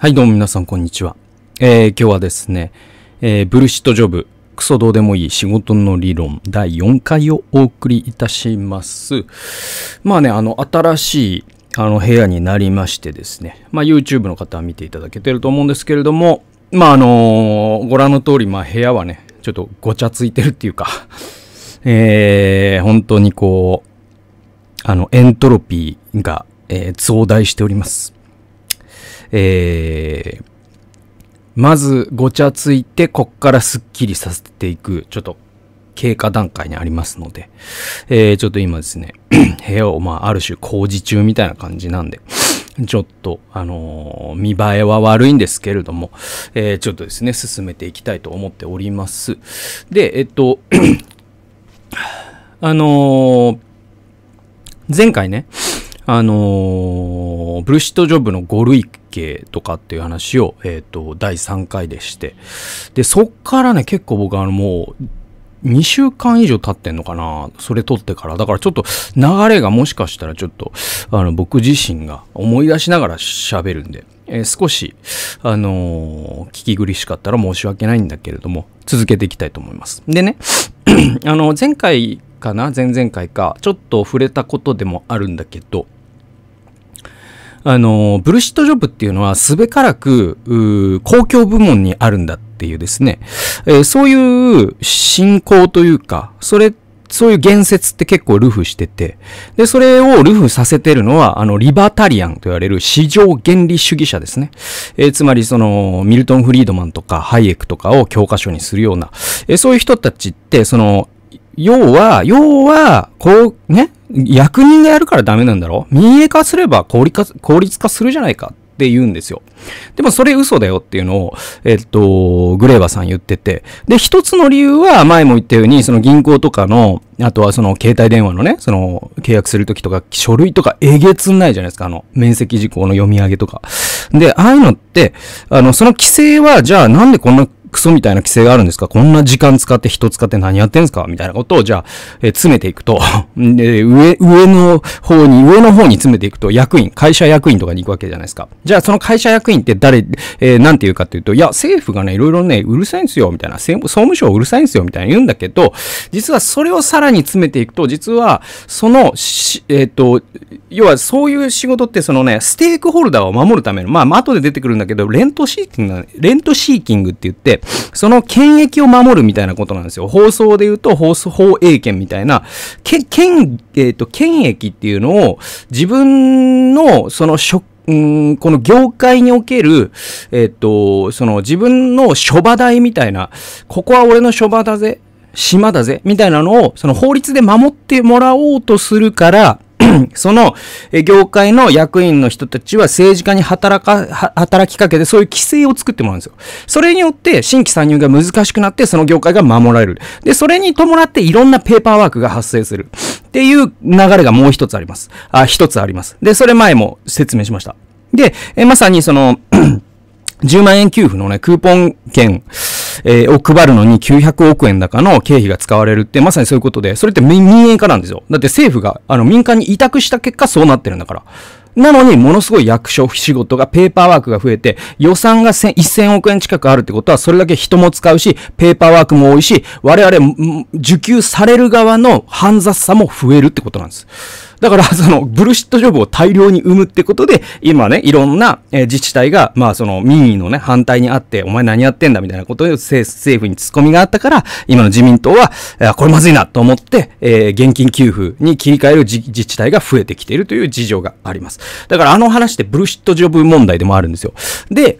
はい、どうも皆さん、こんにちは。えー、今日はですね、えー、ブルシットジョブ、クソどうでもいい仕事の理論第4回をお送りいたします。まあね、あの、新しい、あの、部屋になりましてですね、まあ、YouTube の方は見ていただけてると思うんですけれども、まあ、あのー、ご覧の通り、まあ、部屋はね、ちょっとごちゃついてるっていうか えー、本当にこう、あの、エントロピーが、えー、増大しております。えー、まずごちゃついて、こっからスッキリさせていく、ちょっと経過段階にありますので、えー、ちょっと今ですね、部屋をまあある種工事中みたいな感じなんで、ちょっと、あのー、見栄えは悪いんですけれども、えー、ちょっとですね、進めていきたいと思っております。で、えっと、あの前回ね、あのブルシットジョブの5類型とかっていう話を、えっ、ー、と、第3回でして。で、そっからね、結構僕あの、もう、2週間以上経ってんのかなそれ撮ってから。だからちょっと流れがもしかしたらちょっと、あの、僕自身が思い出しながら喋るんで、えー、少し、あのー、聞き苦しかったら申し訳ないんだけれども、続けていきたいと思います。でね、あの、前回かな前々回か、ちょっと触れたことでもあるんだけど、あの、ブルシットジョブっていうのはすべからく、公共部門にあるんだっていうですね、えー、そういう信仰というか、それそういう言説って結構ルフしてて、で、それをルフさせてるのは、あの、リバタリアンと言われる市場原理主義者ですね。えー、つまり、その、ミルトン・フリードマンとか、ハイエクとかを教科書にするような、えー、そういう人たちって、その、要は、要は、こう、ね、役人がやるからダメなんだろ民営化すれば効率化、効率化するじゃないかって言うんですよ。でもそれ嘘だよっていうのを、えっと、グレーバーさん言ってて。で、一つの理由は前も言ったように、その銀行とかの、あとはその携帯電話のね、その契約するときとか、書類とかえげつないじゃないですか、あの、面積事項の読み上げとか。で、ああいうのって、あの、その規制は、じゃあなんでこんなクソみたいな規制があるんですかこんな時間使って人使って何やってんすかみたいなことを、じゃあ、えー、詰めていくと、で、上、上の方に、上の方に詰めていくと、役員、会社役員とかに行くわけじゃないですか。じゃあ、その会社役員って誰、えー、なんて言うかっていうと、いや、政府がね、いろいろね、うるさいんですよ、みたいな、総務省うるさいんですよ、みたいな言うんだけど、実はそれをさらに詰めていくと、実は、その、えっ、ー、と、要はそういう仕事って、そのね、ステークホルダーを守るための、まあ、後で出てくるんだけど、レントシーキング、レントシーキングって言って、、その権益を守るみたいなことなんですよ。放送で言うと放送法映権みたいな、け権、えっ、ー、と、権益っていうのを自分のその職ょ、んこの業界における、えっ、ー、と、その自分の諸場代みたいな、ここは俺の諸場だぜ、島だぜ、みたいなのを、その法律で守ってもらおうとするから、その業界の役員の人たちは政治家に働か、働きかけてそういう規制を作ってもらうんですよ。それによって新規参入が難しくなってその業界が守られる。で、それに伴っていろんなペーパーワークが発生する。っていう流れがもう一つあります。あ、一つあります。で、それ前も説明しました。で、えまさにその10 万円給付のね、クーポン券、えー、を配るのに900億円高の経費が使われるって、まさにそういうことで、それって民営化なんですよ。だって政府が、あの、民間に委託した結果そうなってるんだから。なのに、ものすごい役所仕事が、ペーパーワークが増えて、予算が1000億円近くあるってことは、それだけ人も使うし、ペーパーワークも多いし、我々、受給される側の煩雑さも増えるってことなんです。だから、その、ブルシットジョブを大量に生むってことで、今ね、いろんな、え自治体が、まあ、その、民意のね、反対にあって、お前何やってんだみたいなことで政府に突っ込みがあったから、今の自民党は、あこれまずいなと思って、え現金給付に切り替える自治体が増えてきているという事情があります。だから、あの話ってブルシットジョブ問題でもあるんですよ。で、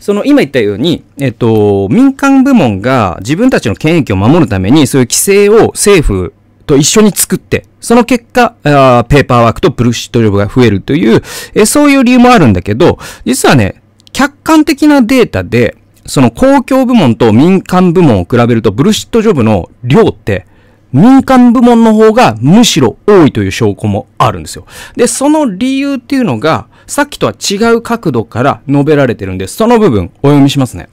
その今言ったように、えっと、民間部門が自分たちの権益を守るために、そういう規制を政府と一緒に作って、その結果、ーペーパーワークとブルシット量が増えるという、えそういう理由もあるんだけど、実はね、客観的なデータで、その公共部門と民間部門を比べると、ブルシットジョブの量って、民間部門の方がむしろ多いという証拠もあるんですよ。で、その理由っていうのが、さっきとは違う角度から述べられてるんで、その部分お読みしますね。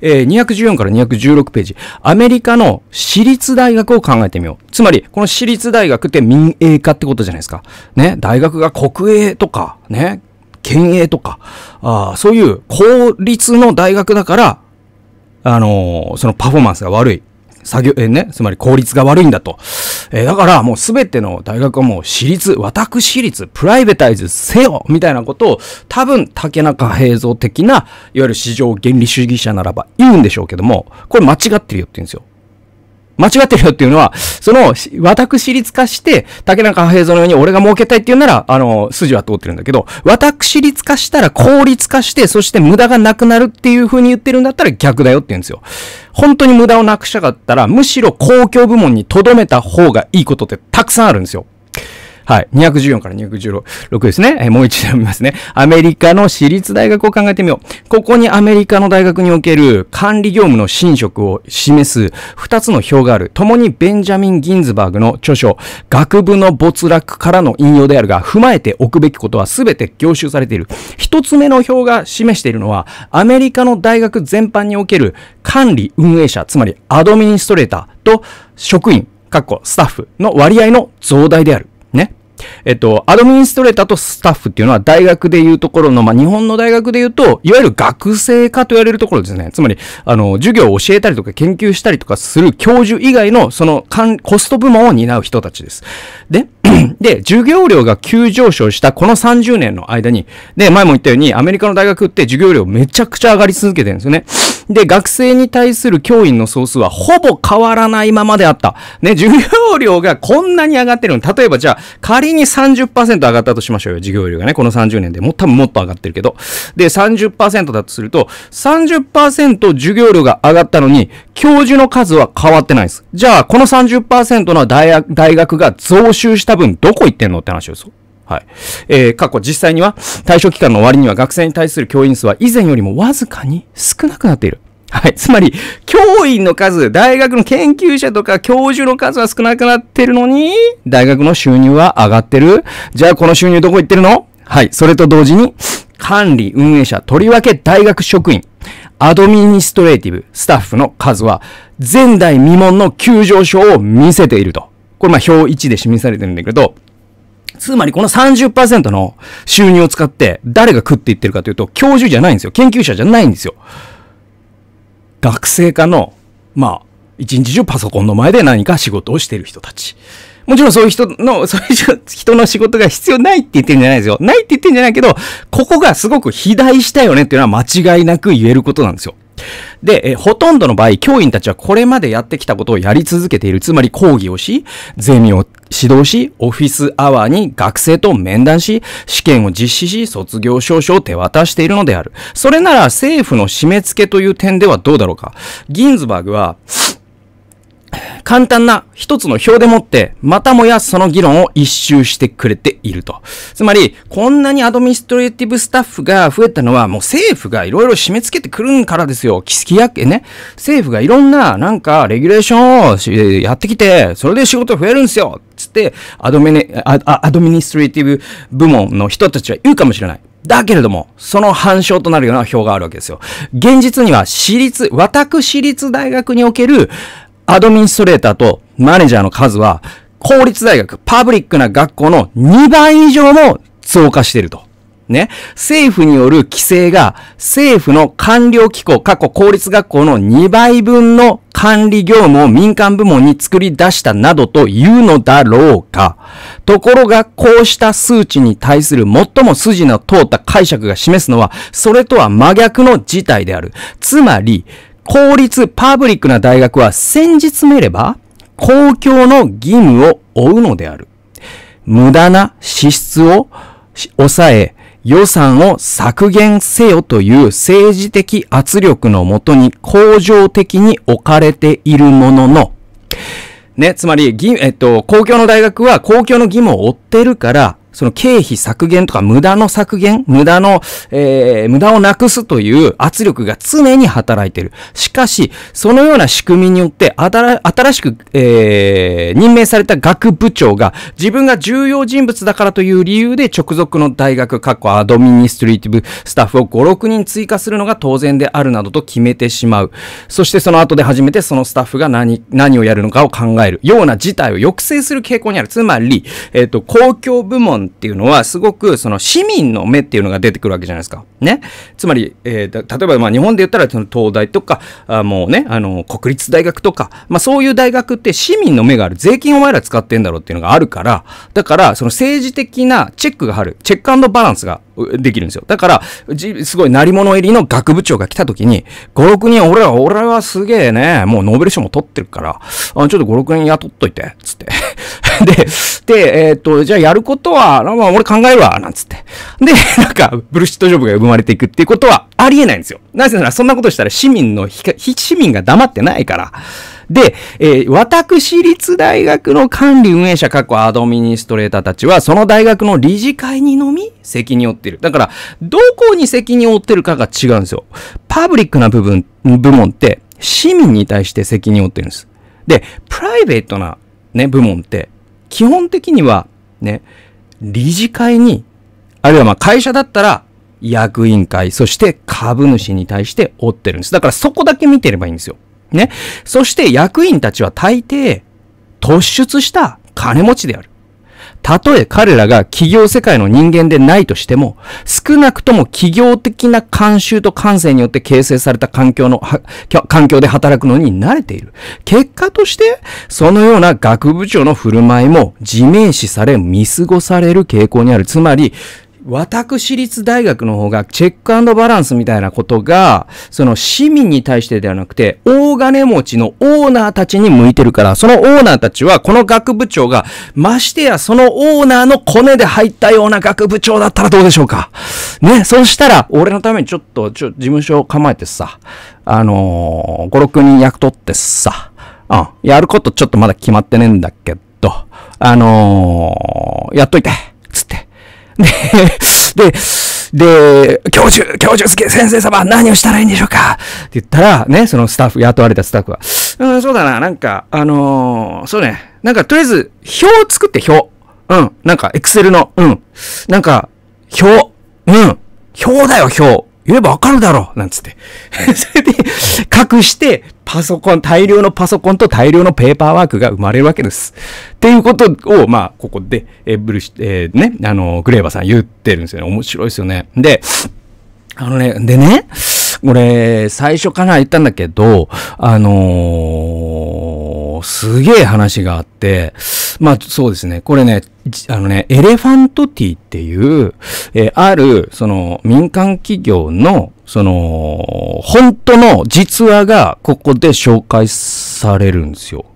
えー、214から216ページ、アメリカの私立大学を考えてみよう。つまり、この私立大学って民営化ってことじゃないですか。ね、大学が国営とか、ね、県営とか、あそういう公立の大学だから、あのー、そのパフォーマンスが悪い。作業、えー、ね、つまり効率が悪いんだと。えー、だからもうすべての大学はもう私立、私立、プライベタイズせよみたいなことを多分竹中平蔵的な、いわゆる市場原理主義者ならば言うんでしょうけども、これ間違ってるよって言うんですよ。間違ってるよっていうのは、その、私立化して、竹中平蔵のように俺が儲けたいっていうなら、あの、筋は通ってるんだけど、私立化したら効率化して、そして無駄がなくなるっていう風に言ってるんだったら逆だよって言うんですよ。本当に無駄をなくしたかったら、むしろ公共部門に留めた方がいいことってたくさんあるんですよ。はい。214から216ですね。えー、もう一度読みますね。アメリカの私立大学を考えてみよう。ここにアメリカの大学における管理業務の侵食を示す2つの表がある。共にベンジャミン・ギンズバーグの著書、学部の没落からの引用であるが、踏まえておくべきことは全て凝集されている。1つ目の表が示しているのは、アメリカの大学全般における管理運営者、つまりアドミニストレーターと職員、スタッフの割合の増大である。ね。えっと、アドミンストレーターとスタッフっていうのは大学でいうところの、まあ、日本の大学でいうと、いわゆる学生科と言われるところですね。つまり、あの、授業を教えたりとか研究したりとかする教授以外の、その、コスト部門を担う人たちです。で、で、授業料が急上昇したこの30年の間に、で、前も言ったように、アメリカの大学って授業料めちゃくちゃ上がり続けてるんですよね。で、学生に対する教員の総数はほぼ変わらないままであった。ね、授業料がこんなに上がってるの。例えばじゃあ、仮に30%上がったとしましょうよ、授業料がね、この30年でも、多分もっと上がってるけど。で、30%だとすると、30%授業料が上がったのに、教授の数は変わってないです。じゃあ、この30%の大学が増収した分、どこ行ってんのって話ですよ。はい。えー、過去実際には対象期間の終わりには学生に対する教員数は以前よりもわずかに少なくなっている。はい。つまり、教員の数、大学の研究者とか教授の数は少なくなってるのに、大学の収入は上がってる。じゃあこの収入どこ行ってるのはい。それと同時に、管理、運営者、とりわけ大学職員、アドミニストレーティブ、スタッフの数は、前代未聞の急上昇を見せていると。これまあ表1で示されてるんだけど、つまりこの30%の収入を使って誰が食っていってるかというと、教授じゃないんですよ。研究者じゃないんですよ。学生家の、まあ、一日中パソコンの前で何か仕事をしている人たち。もちろんそういう人の、そういう人の仕事が必要ないって言ってるんじゃないですよ。ないって言ってるんじゃないけど、ここがすごく肥大したよねっていうのは間違いなく言えることなんですよ。で、えほとんどの場合、教員たちはこれまでやってきたことをやり続けている。つまり講義をし、ゼミを指導し、オフィスアワーに学生と面談し、試験を実施し、卒業証書を手渡しているのである。それなら政府の締め付けという点ではどうだろうか。ギンズバーグは、簡単な一つの表でもって、またもやその議論を一周してくれていると。つまり、こんなにアドミストレティブスタッフが増えたのは、もう政府がいろいろ締め付けてくるからですよ。キスキやけね。政府がいろんな、なんか、レギュレーションをやってきて、それで仕事増えるんですよつって、アドミネ、アドミニストレティブ部門の人たちは言うかもしれない。だけれども、その反証となるような表があるわけですよ。現実には私立、私立大学における、アドミンストレーターとマネージャーの数は、公立大学、パブリックな学校の2倍以上も増加していると。ね。政府による規制が、政府の官僚機構、過去公立学校の2倍分の管理業務を民間部門に作り出したなどというのだろうか。ところが、こうした数値に対する最も筋の通った解釈が示すのは、それとは真逆の事態である。つまり、公立パブリックな大学は先日見れば公共の義務を負うのである。無駄な支出を抑え、予算を削減せよという政治的圧力のもとに恒常的に置かれているものの、ね、つまり、えっと、公共の大学は公共の義務を負ってるから、その経費削減とか無駄の削減、無駄の、えー、無駄をなくすという圧力が常に働いている。しかし、そのような仕組みによって、新しく、えー、任命された学部長が自分が重要人物だからという理由で直属の大学、過去アドミニストリティブスタッフを5、6人追加するのが当然であるなどと決めてしまう。そしてその後で初めてそのスタッフが何、何をやるのかを考えるような事態を抑制する傾向にある。つまり、えっ、ー、と、公共部門っていうのは、すごくその市民の目っていうのが出てくるわけじゃないですか。ね。つまり、えー、例えばまあ日本で言ったらその東大とか、あもうね、あの、国立大学とか、まあそういう大学って市民の目がある。税金お前ら使ってんだろうっていうのがあるから、だから、その政治的なチェックがある。チェックバランスができるんですよ。だから、すごい、成り物入りの学部長が来た時に、5、6人、俺は、俺はすげえね、もうノーベル賞も取ってるから、あちょっと5、6人雇っといて、つって。で、で、えっ、ー、と、じゃあやることは、まあ、俺考えるわ、なんつって。で、なんか、ブルシットジョブが生まれていくっていうことはありえないんですよ。なぜなら、そんなことしたら市民の、市民が黙ってないから。で、えー、私立大学の管理運営者、過去アドミニストレーターたちは、その大学の理事会にのみ責任を負ってる。だから、どこに責任を負ってるかが違うんですよ。パブリックな部分、部門って、市民に対して責任を負ってるんです。で、プライベートな、ね、部門って、基本的には、ね、理事会に、あるいはまあ会社だったら、役員会、そして株主に対して負ってるんです。だからそこだけ見てればいいんですよ。ね。そして役員たちは大抵、突出した金持ちである。たとえ彼らが企業世界の人間でないとしても、少なくとも企業的な慣習と感性によって形成された環境の、環境で働くのに慣れている。結果として、そのような学部長の振る舞いも自明視され見過ごされる傾向にある。つまり、私立大学の方がチェックバランスみたいなことが、その市民に対してではなくて、大金持ちのオーナーたちに向いてるから、そのオーナーたちは、この学部長が、ましてやそのオーナーのコネで入ったような学部長だったらどうでしょうか。ね、そしたら、俺のためにちょっと、ちょ、事務所構えてさ、あのー、5、6人役取ってさ、うん、やることちょっとまだ決まってねえんだけど、あのー、やっといて。で、で、で、教授、教授先生様、何をしたらいいんでしょうかって言ったら、ね、そのスタッフ、雇われたスタッフは、うん、そうだな、なんか、あのー、そうね、なんかとりあえず、表を作って表。うん、なんか、エクセルの、うん、なんか、表、うん、表だよ、表。言えばわかるだろうなんつって。それで、隠して、パソコン、大量のパソコンと大量のペーパーワークが生まれるわけです。っていうことを、まあ、ここで、えブルシ、えー、ね、あの、グレーバーさん言ってるんですよね。面白いですよね。で、あのね、でね、俺、最初から言ったんだけど、あのーすげえ話があって、まあそうですね、これね、あのね、エレファントティっていう、えー、ある、その民間企業の、その、本当の実話がここで紹介されるんですよ。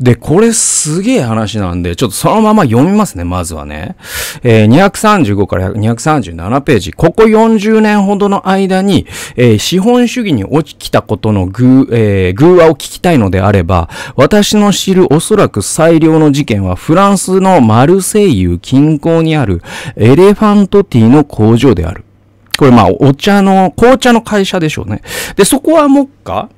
で、これすげえ話なんで、ちょっとそのまま読みますね、まずはね。えー、235から237ページ。ここ40年ほどの間に、えー、資本主義に起きたことの偶、えー、偶話を聞きたいのであれば、私の知るおそらく最良の事件はフランスのマルセイユ近郊にあるエレファントティの工場である。これまあ、お茶の、紅茶の会社でしょうね。で、そこは目下、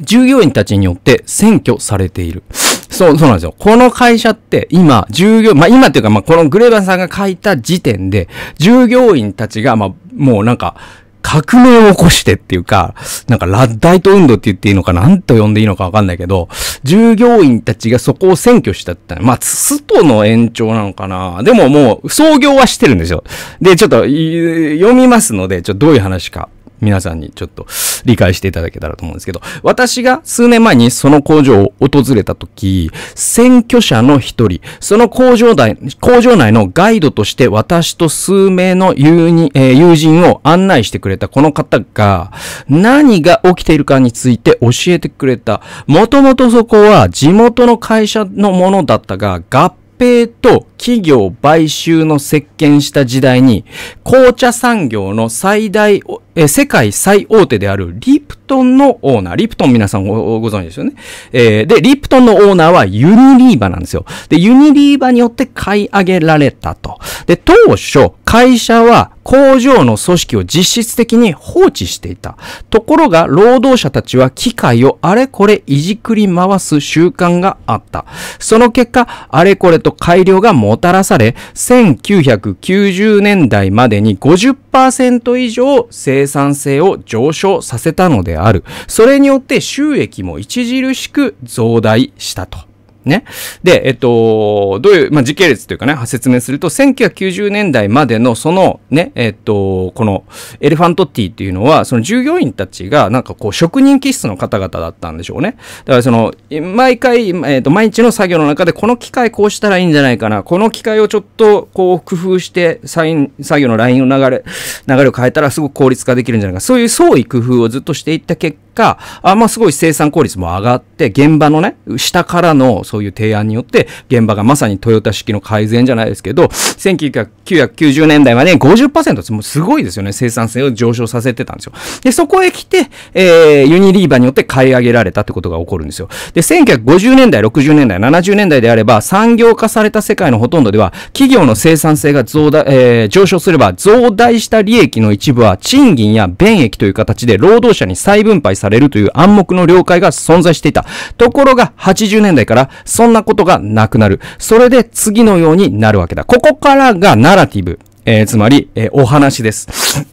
従業員たちによって占拠されている。そう、そうなんですよ。この会社って今、従業、まあ今っていうか、まあこのグレーバーさんが書いた時点で、従業員たちが、まあもうなんか、革命を起こしてっていうか、なんかラッダイト運動って言っていいのか、なんと呼んでいいのかわかんないけど、従業員たちがそこを占拠したってまあ、ストの延長なのかな。でももう、創業はしてるんですよ。で、ちょっと、読みますので、ちょっとどういう話か。皆さんにちょっと理解していただけたらと思うんですけど、私が数年前にその工場を訪れた時、選挙者の一人、その工場内、工場内のガイドとして私と数名の友人,、えー、友人を案内してくれたこの方が、何が起きているかについて教えてくれた。もともとそこは地元の会社のものだったが、合平と企業買収の席巻した時代に、紅茶産業の最大、え世界最大手であるリプトンのオーナー。リプトン皆さんごご存知ですよね、えー、で、リプトンのオーナーはユニリーバなんですよ。で、ユニリーバによって買い上げられたと。で、当初、会社は工場の組織を実質的に放置していた。ところが、労働者たちは機械をあれこれいじくり回す習慣があった。その結果、あれこれと改良がもたらされ、1990年代までに50%以上生産性を上昇させたのである。それによって収益も著しく増大したと。ね。で、えっと、どういう、まあ、時系列というかね、説明すると、1990年代までのそのね、えっと、このエレファントティっていうのは、その従業員たちがなんかこう職人気質の方々だったんでしょうね。だからその、毎回、えっと、毎日の作業の中でこの機械こうしたらいいんじゃないかな、この機械をちょっとこう工夫してサイン、作業のラインの流れ、流れを変えたらすごく効率化できるんじゃないか。そういう創意工夫をずっとしていった結果、あまあすごい生産効率も上がって、現場のね、下からの、そそういう提案によって、現場がまさにトヨタ式の改善じゃないですけど、1990年代まで50%ってもうすごいですよね。生産性を上昇させてたんですよ。で、そこへ来て、えー、ユニリーバーによって買い上げられたってことが起こるんですよ。で、1950年代、60年代、70年代であれば、産業化された世界のほとんどでは、企業の生産性が増大、えー、上昇すれば、増大した利益の一部は、賃金や便益という形で労働者に再分配されるという暗黙の了解が存在していた。ところが、80年代からそんなことがなくなる。それで次のようになるわけだ。ここからがナラティブ。えー、つまり、えー、お話です。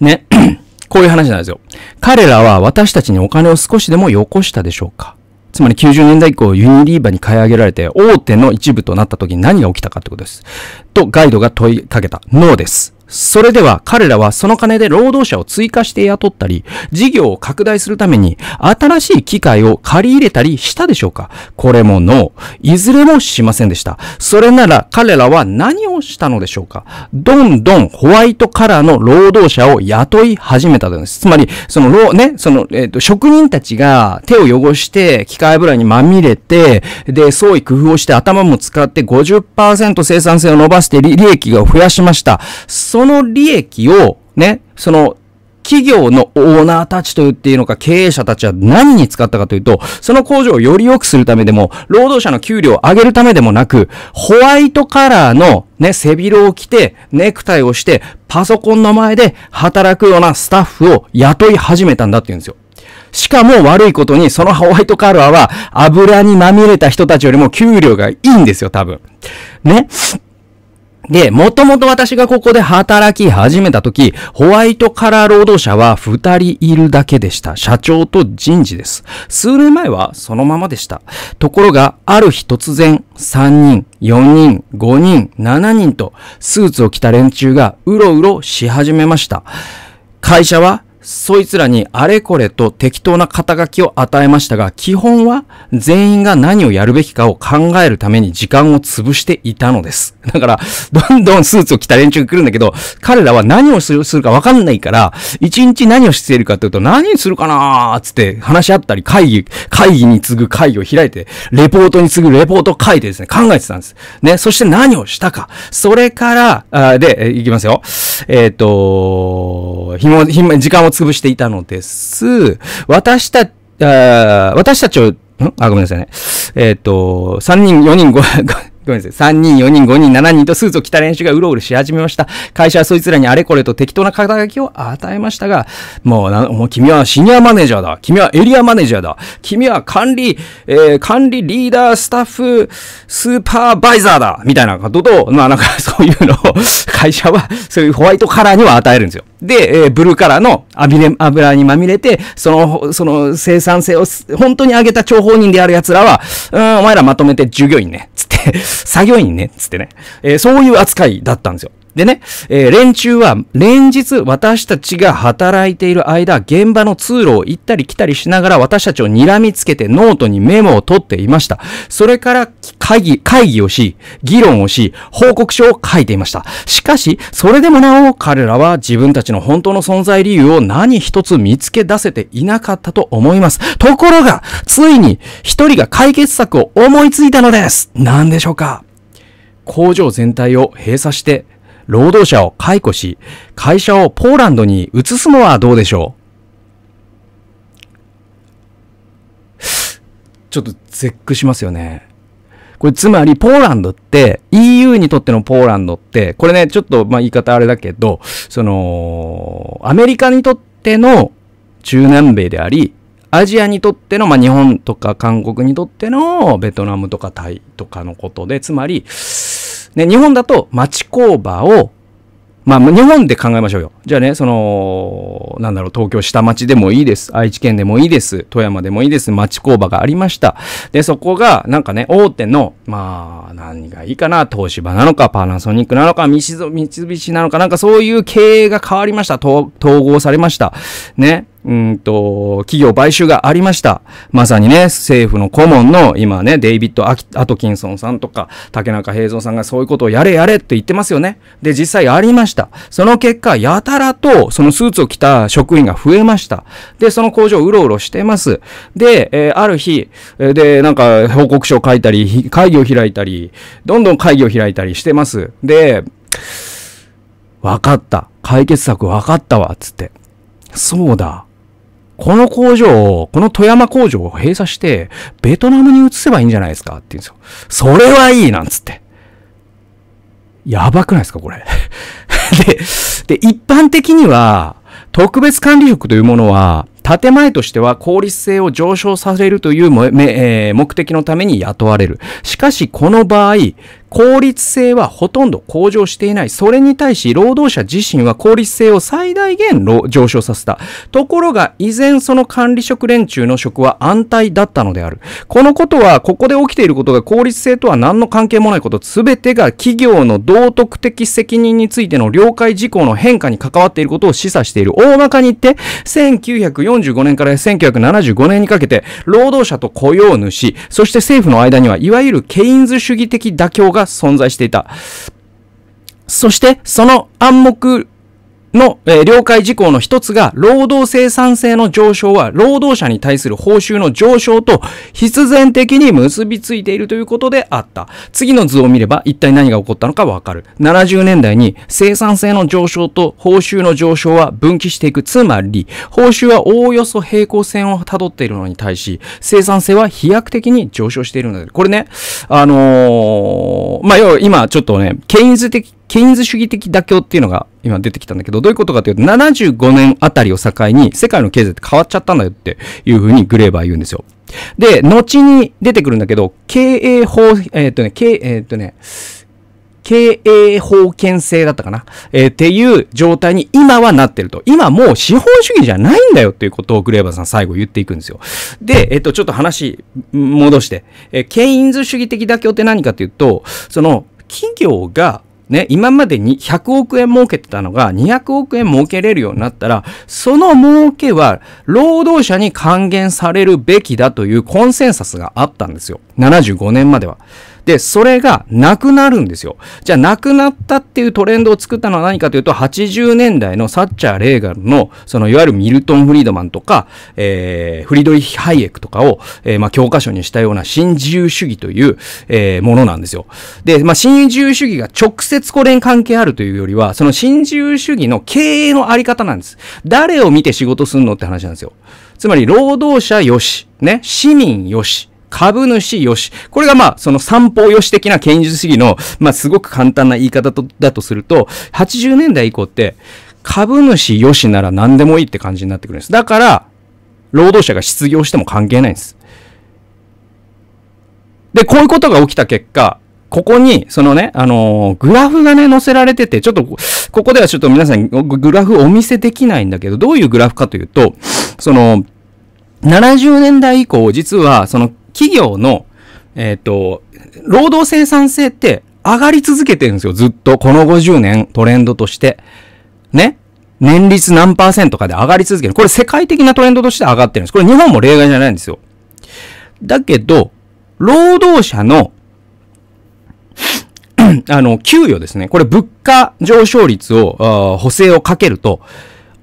ね。こういう話なんですよ。彼らは私たちにお金を少しでもよこしたでしょうかつまり90年代以降ユニリーバに買い上げられて大手の一部となった時に何が起きたかってことです。とガイドが問いかけた。ノーです。それでは彼らはその金で労働者を追加して雇ったり、事業を拡大するために新しい機械を借り入れたりしたでしょうかこれもノー。いずれもしませんでした。それなら彼らは何をしたのでしょうかどんどんホワイトカラーの労働者を雇い始めたのです。つまり、そのね、その、えっ、ー、と、職人たちが手を汚して、機械油にまみれて、で、創意工夫をして頭も使って50%生産性を伸ばして利益を増やしました。そその利益を、ね、その、企業のオーナーたちと言っていいのか、経営者たちは何に使ったかというと、その工場をより良くするためでも、労働者の給料を上げるためでもなく、ホワイトカラーのね、背広を着て、ネクタイをして、パソコンの前で働くようなスタッフを雇い始めたんだって言うんですよ。しかも悪いことに、そのホワイトカラーは油にまみれた人たちよりも給料がいいんですよ、多分。ね。で、もともと私がここで働き始めた時、ホワイトカラー労働者は二人いるだけでした。社長と人事です。数年前はそのままでした。ところが、ある日突然、三人、四人、五人、七人と、スーツを着た連中がうろうろし始めました。会社はそいつらにあれこれと適当な肩書きを与えましたが、基本は全員が何をやるべきかを考えるために時間を潰していたのです。だから、どんどんスーツを着た連中が来るんだけど、彼らは何をするかわかんないから、一日何をしているかというと、何するかなーつって話し合ったり、会議、会議に次ぐ会議を開いて、レポートに次ぐレポートを書いてですね、考えてたんです。ね、そして何をしたか。それから、あで、いきますよ。えっ、ー、とも、ひも、時間を潰していたのです。私た、あ私たちを、んあ、ごめんなさいね。えっ、ー、と、3人、4人、5、ごめんなさい。3人、4人、5人、7人とスーツを着た練習がうろうろし始めました。会社はそいつらにあれこれと適当な肩書きを与えましたが、もうな、もう君はシニアマネージャーだ。君はエリアマネージャーだ。君は管理、えー、管理リーダー、スタッフ、スーパーバイザーだ。みたいなことと、まあなんかそういうのを、会社はそういうホワイトカラーには与えるんですよ。で、えー、ブルーカラーの油にまみれて、その、その生産性を本当に上げた諜報人である奴らは、うん、お前らまとめて従業員ね。つっ作業員ね、つってね、えー、そういう扱いだったんですよ。でね、えー、連中は連日私たちが働いている間、現場の通路を行ったり来たりしながら私たちを睨みつけてノートにメモを取っていました。それから会議、会議をし、議論をし、報告書を書いていました。しかし、それでもなお彼らは自分たちの本当の存在理由を何一つ見つけ出せていなかったと思います。ところが、ついに一人が解決策を思いついたのです。何でしょうか工場全体を閉鎖して、労働者を解雇し、会社をポーランドに移すのはどうでしょうちょっと絶句しますよね。これつまりポーランドって EU にとってのポーランドって、これね、ちょっとまあ言い方あれだけど、その、アメリカにとっての中南米であり、アジアにとっての、まあ、日本とか韓国にとってのベトナムとかタイとかのことで、つまり、ね、日本だと町工場をまあ、日本で考えましょうよ。じゃあね、その、なんだろう、東京下町でもいいです。愛知県でもいいです。富山でもいいです。町工場がありました。で、そこが、なんかね、大手の、まあ、何がいいかな、東芝なのか、パナソニックなのか、三菱なのか、なんかそういう経営が変わりました。統合されました。ね。うんと、企業買収がありました。まさにね、政府の顧問の今ね、デイビッド・アトキンソンさんとか、竹中平蔵さんがそういうことをやれやれって言ってますよね。で、実際ありました。その結果、やたらと、そのスーツを着た職員が増えました。で、その工場をうろうろしてます。で、えー、ある日、で、なんか報告書を書いたり、会議を開いたり、どんどん会議を開いたりしてます。で、わかった。解決策わかったわ、つって。そうだ。この工場を、この富山工場を閉鎖して、ベトナムに移せばいいんじゃないですかって言うんですよ。それはいいなんつって。やばくないですかこれ。で、で、一般的には、特別管理職というものは、建前としては効率性を上昇させるという目,、え目的のために雇われる。しかし、この場合、効率性はほとんど向上していない。それに対し、労働者自身は効率性を最大限上昇させた。ところが、依然その管理職連中の職は安泰だったのである。このことは、ここで起きていることが効率性とは何の関係もないこと、すべてが企業の道徳的責任についての了解事項の変化に関わっていることを示唆している。大まかに言って、1945年から1975年にかけて、労働者と雇用主、そして政府の間には、いわゆるケインズ主義的妥協が存在していた。そして、その暗黙の、えー、了解事項の一つが、労働生産性の上昇は、労働者に対する報酬の上昇と必然的に結びついているということであった。次の図を見れば、一体何が起こったのかわかる。70年代に生産性の上昇と報酬の上昇は分岐していく。つまり、報酬はおおよそ平行線を辿っているのに対し、生産性は飛躍的に上昇しているので、これね、あのー、まあ、要は今ちょっとね、ケインズ的、ケインズ主義的妥協っていうのが今出てきたんだけど、どういうことかというと、75年あたりを境に世界の経済って変わっちゃったんだよっていうふうにグレーバー言うんですよ。で、後に出てくるんだけど、経営法、えー、っとね、経、えー、っとね、経営法権制だったかな、えー、っていう状態に今はなってると。今もう資本主義じゃないんだよっていうことをグレーバーさん最後言っていくんですよ。で、えっと、ちょっと話戻して、えー、ケインズ主義的妥協って何かっていうと、その企業がね、今までに100億円儲けてたのが200億円儲けれるようになったら、その儲けは労働者に還元されるべきだというコンセンサスがあったんですよ。75年までは。で、それがなくなるんですよ。じゃあなくなったっていうトレンドを作ったのは何かというと、80年代のサッチャー・レーガンの、そのいわゆるミルトン・フリードマンとか、えー、フリドリヒ・ハイエクとかを、えー、まあ、教科書にしたような新自由主義という、えー、ものなんですよ。で、まあ、新自由主義が直接これに関係あるというよりは、その新自由主義の経営のあり方なんです。誰を見て仕事すんのって話なんですよ。つまり、労働者よし、ね、市民よし、株主よし。これがまあ、その三方よし的な権威主義の、まあ、すごく簡単な言い方とだとすると、80年代以降って、株主よしなら何でもいいって感じになってくるんです。だから、労働者が失業しても関係ないんです。で、こういうことが起きた結果、ここに、そのね、あのー、グラフがね、載せられてて、ちょっと、ここではちょっと皆さんグラフお見せできないんだけど、どういうグラフかというと、その、70年代以降、実は、その、企業の、えっ、ー、と、労働生産性って上がり続けてるんですよ。ずっと。この50年、トレンドとして。ね。年率何パーセントかで上がり続ける。これ世界的なトレンドとして上がってるんです。これ日本も例外じゃないんですよ。だけど、労働者の あの、給与ですね。これ物価上昇率を、補正をかけると、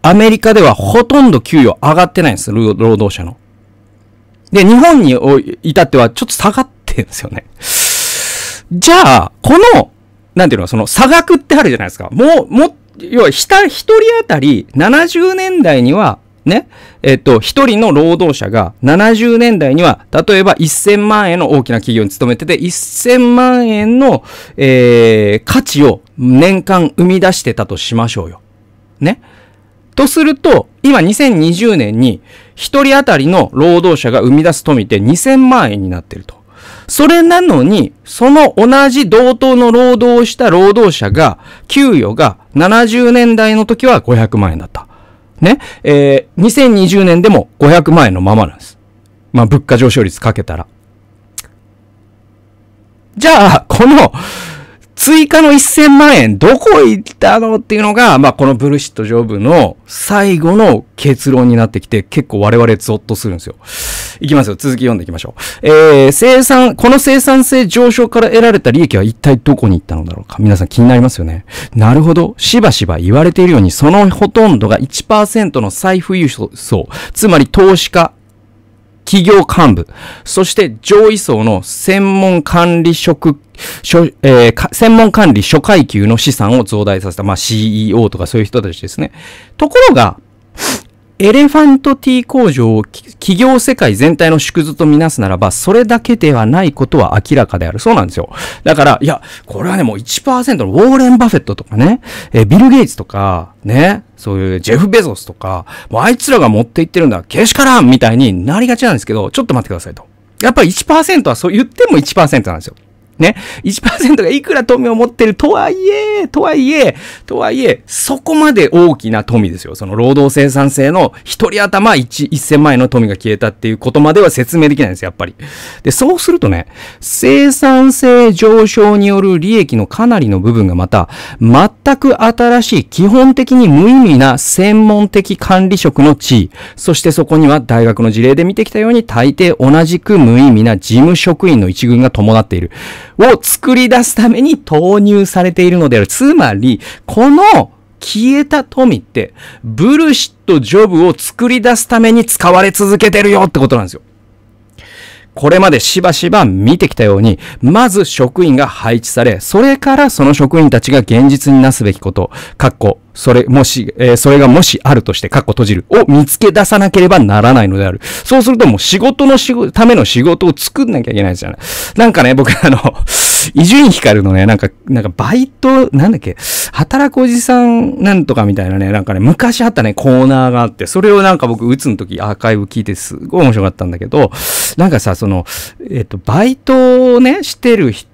アメリカではほとんど給与上がってないんです。労働者の。で、日本に至ってはちょっと下がってんですよね。じゃあ、この、なんていうの、その差額ってあるじゃないですか。もう、も、要は、ひた、一人当たり70年代には、ね、えっと、一人の労働者が70年代には、例えば1000万円の大きな企業に勤めてて、1000万円の、えー、価値を年間生み出してたとしましょうよ。ね。とすると、今2020年に、一人当たりの労働者が生み出す富って2000万円になってると。それなのに、その同じ同等の労働をした労働者が、給与が70年代の時は500万円だった。ね。えー、2020年でも500万円のままなんです。まあ、物価上昇率かけたら。じゃあ、この追加の1000万円、どこ行ったのっていうのが、まあ、このブルシットジョブの最後の結論になってきて、結構我々ゾッとするんですよ。いきますよ。続き読んでいきましょう。えー、生産、この生産性上昇から得られた利益は一体どこに行ったのだろうか。皆さん気になりますよね。なるほど。しばしば言われているように、そのほとんどが1%の再富輸送、つまり投資家、企業幹部、そして上位層の専門管理職、えー、専門管理初階級の資産を増大させた、まあ、CEO とかそういう人たちですね。ところが、エレファントティー工場を企業世界全体の縮図とみなすならば、それだけではないことは明らかである。そうなんですよ。だから、いや、これはね、もう1%のウォーレン・バフェットとかね、えビル・ゲイツとか、ね、そういうジェフ・ベゾスとか、もうあいつらが持っていってるんだ、けしからんみたいになりがちなんですけど、ちょっと待ってくださいと。やっぱり1%はそう言っても1%なんですよ。ね、1%がいくら富を持ってるとはいえ、とはいえ、とはいえ、そこまで大きな富ですよ。その労働生産性の一人頭1、1000万円の富が消えたっていうことまでは説明できないんです、やっぱり。で、そうするとね、生産性上昇による利益のかなりの部分がまた、全く新しい基本的に無意味な専門的管理職の地位、そしてそこには大学の事例で見てきたように大抵同じく無意味な事務職員の一群が伴っている。を作り出すために投入されているのである。つまり、この消えた富って、ブルシット・ジョブを作り出すために使われ続けてるよってことなんですよ。これまでしばしば見てきたように、まず職員が配置され、それからその職員たちが現実になすべきこと、かっこ、それ、もし、えー、それがもしあるとして、カッコ閉じる、を見つけ出さなければならないのである。そうするともう仕事の仕事、ための仕事を作んなきゃいけないじゃない。なんかね、僕あの、伊集院光のね、なんか、なんかバイト、なんだっけ、働くおじさんなんとかみたいなね、なんかね、昔あったね、コーナーがあって、それをなんか僕、打つの時アーカイブ聞いてすごい面白かったんだけど、なんかさ、その、えっ、ー、と、バイトをね、してる人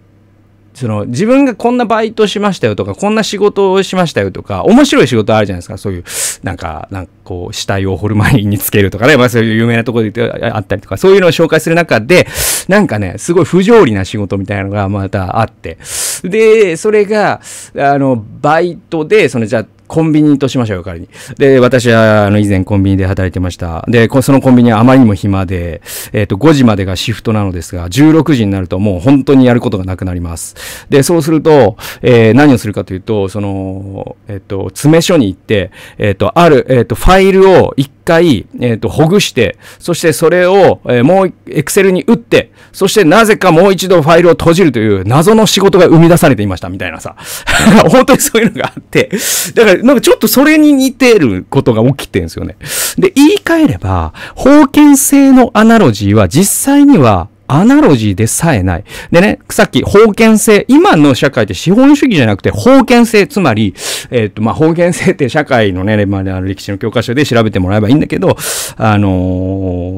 その自分がこんなバイトしましたよとか、こんな仕事をしましたよとか、面白い仕事あるじゃないですか。そういう、なんか、なんかこう、死体をホルマンにつけるとかね、まあそういう有名なところであったりとか、そういうのを紹介する中で、なんかね、すごい不条理な仕事みたいなのがまたあって。で、それが、あの、バイトで、そのじゃあ、コンビニとしましょうよ、仮に。で、私は、あの、以前コンビニで働いてました。で、そのコンビニはあまりにも暇で、えっ、ー、と、5時までがシフトなのですが、16時になるともう本当にやることがなくなります。で、そうすると、えー、何をするかというと、その、えっ、ー、と、詰め所に行って、えっ、と、ある、えっ、と、ファイルを回、えっ、ー、と、ほぐして、そしてそれを、えー、もう、エクセルに打って、そしてなぜかもう一度ファイルを閉じるという謎の仕事が生み出されていましたみたいなさ。本当にそういうのがあって。だから、なんかちょっとそれに似てることが起きてるんですよね。で、言い換えれば、封建性のアナロジーは実際にはアナロジーでさえない。でね、さっき、封建性。今の社会って資本主義じゃなくて、封建性。つまり、えっ、ー、と、まあ、封建性って社会のね、まあ、歴史の教科書で調べてもらえばいいんだけど、あの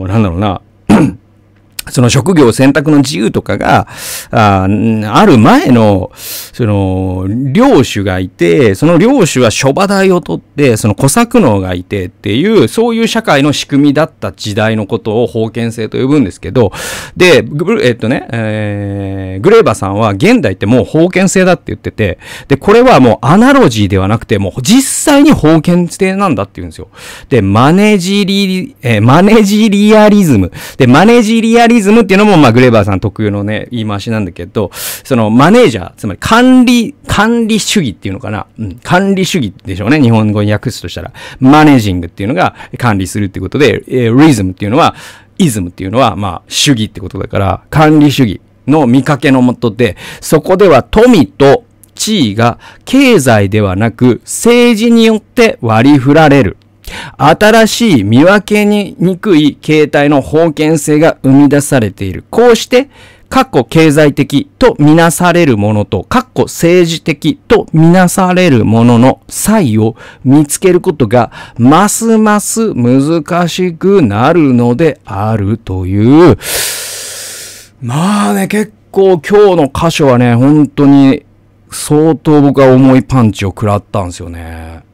ー、なんだろうな、その職業選択の自由とかが、あある前の、その、領主がいて、その領主は諸場代を取って、その小作能がいてっていう、そういう社会の仕組みだった時代のことを封建制と呼ぶんですけど、で、えっとね、えー、グレーバーさんは現代ってもう封建制だって言ってて、で、これはもうアナロジーではなくて、もう実際に封建制なんだって言うんですよ。で、マネジリ、えー、マネジリアリズム。で、マネジリアリズムリズムっていうのも、まあ、グレーバーさん特有のね、言い回しなんだけど、その、マネージャー、つまり管理、管理主義っていうのかな。うん、管理主義でしょうね。日本語に訳すとしたら。マネージングっていうのが管理するってことで、えー、リズムっていうのは、イズムっていうのは、まあ、主義ってことだから、管理主義の見かけのもとで、そこでは富と地位が経済ではなく政治によって割り振られる。新しい見分けにくい形態の封建性が生み出されている。こうして、過去経済的とみなされるものと、過去政治的とみなされるものの差異を見つけることが、ますます難しくなるのであるという。まあね、結構今日の箇所はね、本当に相当僕は重いパンチを食らったんですよね。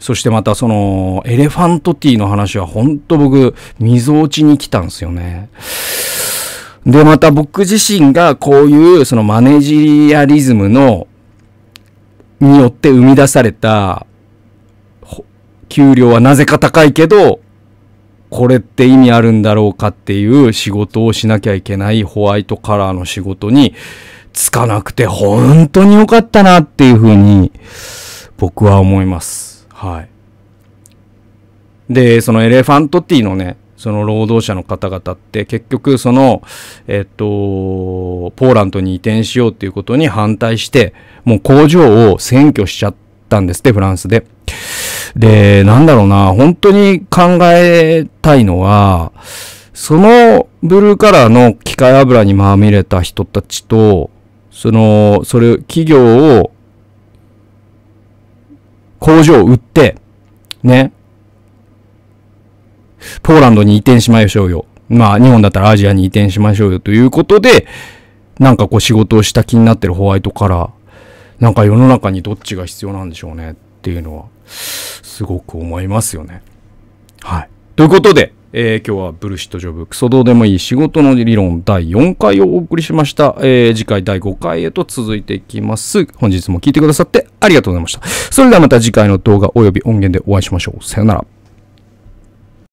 そしてまたその、エレファントティーの話はほんと僕、溝落ちに来たんですよね。で、また僕自身がこういうそのマネジリアリズムの、によって生み出された、給料はなぜか高いけど、これって意味あるんだろうかっていう仕事をしなきゃいけないホワイトカラーの仕事につかなくて本当に良かったなっていうふうに僕は思います。はい。で、そのエレファントティーのね、その労働者の方々って結局その、えっと、ポーランドに移転しようっていうことに反対して、もう工場を占拠しちゃったんですって、フランスで。で、なんだろうな、本当に考えたいのは、そのブルーカラーの機械油にまみれた人たちと、その、それ、企業を工場を売って、ね、ポーランドに移転しましょうよ。まあ、日本だったらアジアに移転しましょうよということで、なんかこう仕事をした気になってるホワイトカラー、なんか世の中にどっちが必要なんでしょうねっていうのは、すごく思いますよね。はい。ということで、えー、今日はブルシットジョブクソどうでもいい仕事の理論第4回をお送りしました、えー、次回第5回へと続いていきます本日も聴いてくださってありがとうございましたそれではまた次回の動画及び音源でお会いしましょうさよなら